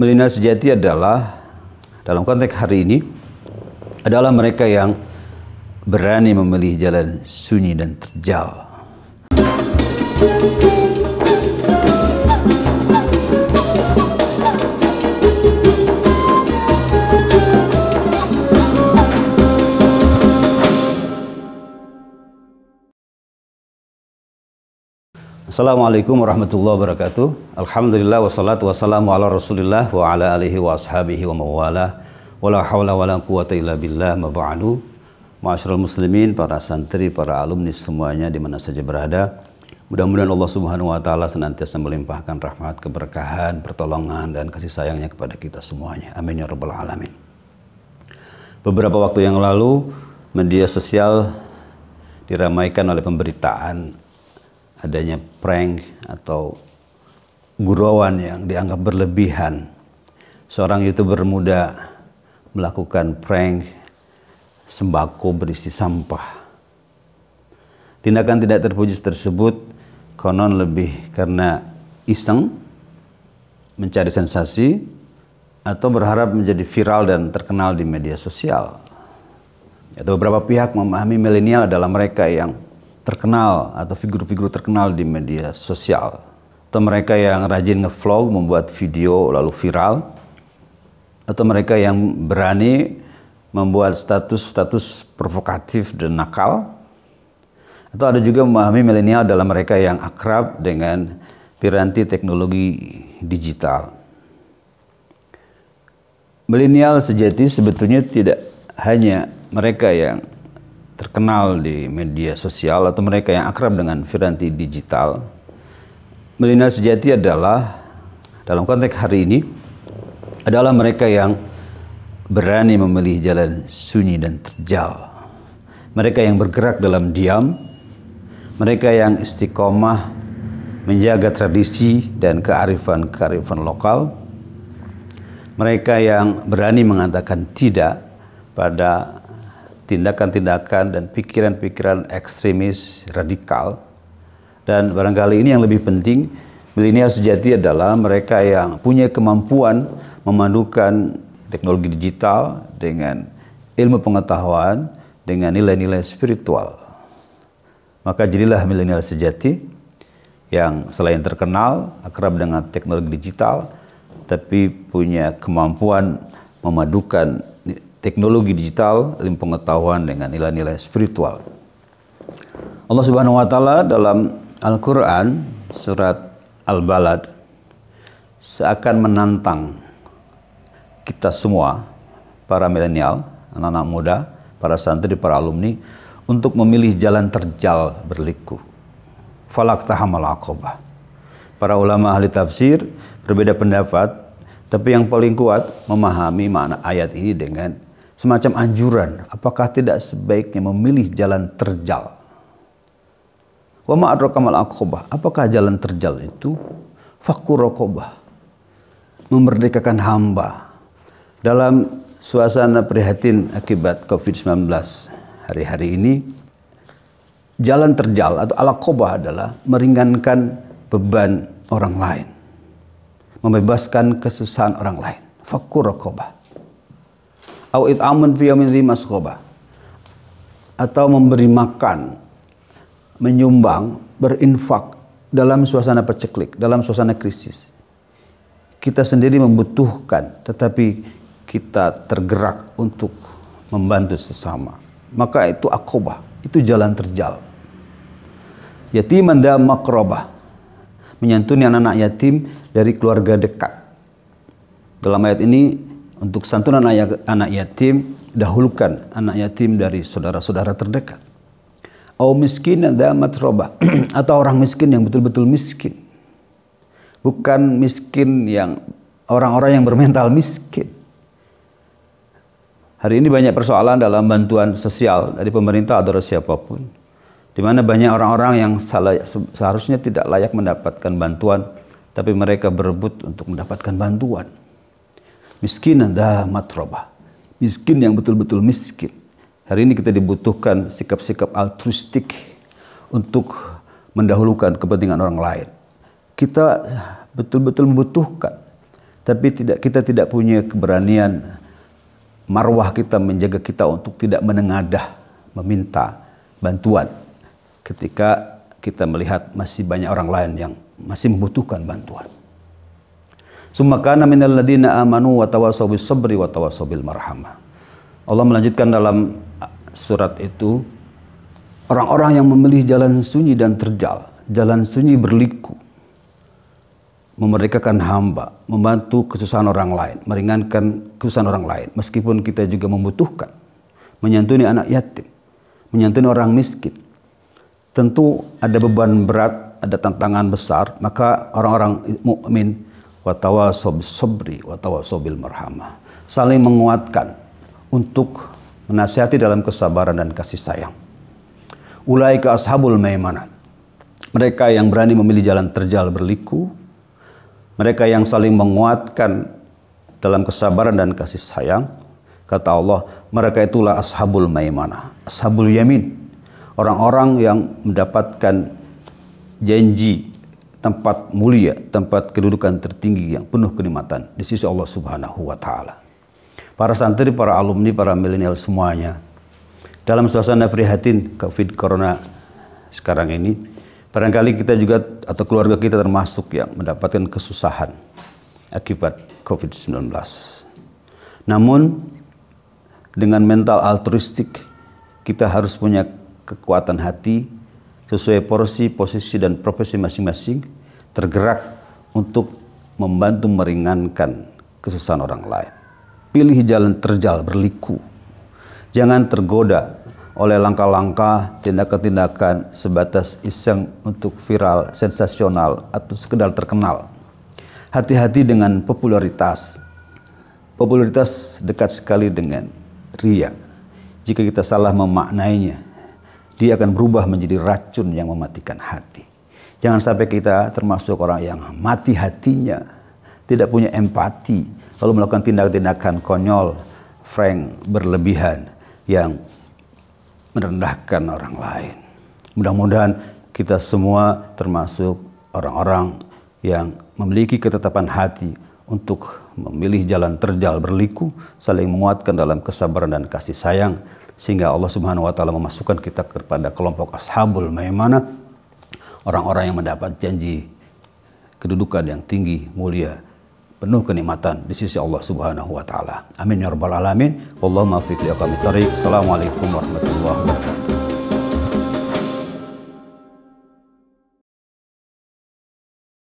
milenial sejati adalah dalam konteks hari ini adalah mereka yang berani memilih jalan sunyi dan terjal. Thank you. Assalamualaikum warahmatullahi wabarakatuh. Alhamdulillah wassalatu wassalamu ala Rasulillah wa ala alihi wa ashabihi wa mawala. Wala haula wala quwata illa billah ma ba'du. Ma'asyiral muslimin, para santri, para alumni semuanya di mana saja berada. Mudah-mudahan Allah Subhanahu wa taala senantiasa melimpahkan rahmat, keberkahan, pertolongan dan kasih sayangnya kepada kita semuanya. Amin ya rabbal alamin. Beberapa waktu yang lalu media sosial diramaikan oleh pemberitaan adanya prank atau gurauan yang dianggap berlebihan. Seorang YouTuber muda melakukan prank sembako berisi sampah. Tindakan tidak terpuji tersebut konon lebih karena iseng mencari sensasi atau berharap menjadi viral dan terkenal di media sosial. Atau beberapa pihak memahami milenial adalah mereka yang terkenal atau figur-figur terkenal di media sosial atau mereka yang rajin ngevlog membuat video lalu viral atau mereka yang berani membuat status-status provokatif dan nakal atau ada juga memahami milenial dalam mereka yang akrab dengan piranti teknologi digital. Milenial sejati sebetulnya tidak hanya mereka yang terkenal di media sosial atau mereka yang akrab dengan Firanti digital, Melina sejati adalah dalam konteks hari ini adalah mereka yang berani memilih jalan sunyi dan terjal. Mereka yang bergerak dalam diam, mereka yang istiqomah menjaga tradisi dan kearifan-kearifan lokal, mereka yang berani mengatakan tidak pada tindakan-tindakan dan pikiran-pikiran ekstremis radikal. Dan barangkali ini yang lebih penting, milenial sejati adalah mereka yang punya kemampuan memadukan teknologi digital dengan ilmu pengetahuan dengan nilai-nilai spiritual. Maka jadilah milenial sejati yang selain terkenal akrab dengan teknologi digital tapi punya kemampuan memadukan teknologi digital, ilmu pengetahuan dengan nilai-nilai spiritual. Allah Subhanahu wa taala dalam Al-Qur'an surat Al-Balad seakan menantang kita semua para milenial, anak-anak muda, para santri, para alumni untuk memilih jalan terjal berliku. Falak tahamal akobah. Para ulama ahli tafsir berbeda pendapat, tapi yang paling kuat memahami makna ayat ini dengan semacam anjuran, apakah tidak sebaiknya memilih jalan terjal? Wa ma adrakamal aqobah. Apakah jalan terjal itu? fakur rokobah. Memerdekakan hamba. Dalam suasana prihatin akibat COVID-19 hari-hari ini, jalan terjal atau ala adalah meringankan beban orang lain. Membebaskan kesusahan orang lain. fakur rokobah au it'amun fi yamin atau memberi makan menyumbang berinfak dalam suasana peceklik dalam suasana krisis kita sendiri membutuhkan tetapi kita tergerak untuk membantu sesama maka itu akobah itu jalan terjal yatim anda makrobah menyantuni anak-anak yatim dari keluarga dekat dalam ayat ini untuk santunan ya- anak yatim dahulukan anak yatim dari saudara-saudara terdekat. Au miskin amat roba atau orang miskin yang betul-betul miskin. Bukan miskin yang orang-orang yang bermental miskin. Hari ini banyak persoalan dalam bantuan sosial dari pemerintah atau siapapun. Di mana banyak orang-orang yang seharusnya tidak layak mendapatkan bantuan, tapi mereka berebut untuk mendapatkan bantuan miskin dah matroba. Miskin yang betul-betul miskin. Hari ini kita dibutuhkan sikap-sikap altruistik untuk mendahulukan kepentingan orang lain. Kita betul-betul membutuhkan, tapi tidak kita tidak punya keberanian marwah kita menjaga kita untuk tidak menengadah meminta bantuan ketika kita melihat masih banyak orang lain yang masih membutuhkan bantuan. Sumakana minal ladina amanu wa tawasaw bis sabri wa tawasaw bil marhamah. Allah melanjutkan dalam surat itu orang-orang yang memilih jalan sunyi dan terjal, jalan sunyi berliku, memerdekakan hamba, membantu kesusahan orang lain, meringankan kesusahan orang lain, meskipun kita juga membutuhkan, menyantuni anak yatim, menyantuni orang miskin. Tentu ada beban berat, ada tantangan besar, maka orang-orang mukmin watawasob sobri watawasobil marhamah saling menguatkan untuk menasihati dalam kesabaran dan kasih sayang Ulai ke ashabul maimana mereka yang berani memilih jalan terjal berliku mereka yang saling menguatkan dalam kesabaran dan kasih sayang kata Allah mereka itulah ashabul maimana ashabul yamin orang-orang yang mendapatkan janji tempat mulia, tempat kedudukan tertinggi yang penuh kenikmatan di sisi Allah Subhanahu wa taala. Para santri, para alumni, para milenial semuanya dalam suasana prihatin Covid corona sekarang ini, barangkali kita juga atau keluarga kita termasuk yang mendapatkan kesusahan akibat Covid-19. Namun dengan mental altruistik kita harus punya kekuatan hati sesuai porsi, posisi, dan profesi masing-masing tergerak untuk membantu meringankan kesusahan orang lain. Pilih jalan terjal berliku. Jangan tergoda oleh langkah-langkah tindakan-tindakan sebatas iseng untuk viral, sensasional, atau sekedar terkenal. Hati-hati dengan popularitas. Popularitas dekat sekali dengan ria. Jika kita salah memaknainya, dia akan berubah menjadi racun yang mematikan hati. Jangan sampai kita termasuk orang yang mati hatinya, tidak punya empati, lalu melakukan tindakan tindakan konyol, frank, berlebihan yang merendahkan orang lain. Mudah-mudahan kita semua termasuk orang-orang yang memiliki ketetapan hati untuk memilih jalan terjal berliku, saling menguatkan dalam kesabaran dan kasih sayang, sehingga Allah Subhanahu wa taala memasukkan kita kepada kelompok ashabul maimana orang-orang yang mendapat janji kedudukan yang tinggi mulia penuh kenikmatan di sisi Allah Subhanahu wa taala. Amin ya rabbal alamin. Wallahu muwaffiq liqami tariq Assalamualaikum warahmatullahi wabarakatuh.